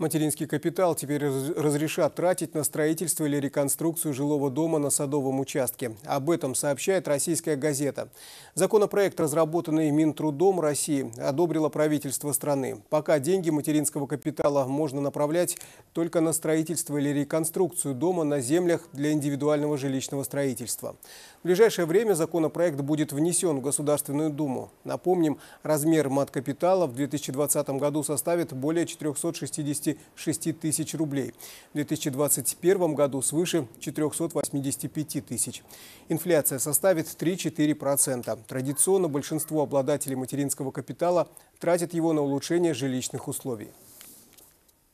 Материнский капитал теперь разрешат тратить на строительство или реконструкцию жилого дома на садовом участке. Об этом сообщает российская газета. Законопроект, разработанный Минтрудом России, одобрило правительство страны. Пока деньги материнского капитала можно направлять только на строительство или реконструкцию дома на землях для индивидуального жилищного строительства. В ближайшее время законопроект будет внесен в Государственную Думу. Напомним, размер капитала в 2020 году составит более 460 206 тысяч рублей. В 2021 году свыше 485 тысяч. Инфляция составит 3-4%. Традиционно большинство обладателей материнского капитала тратят его на улучшение жилищных условий.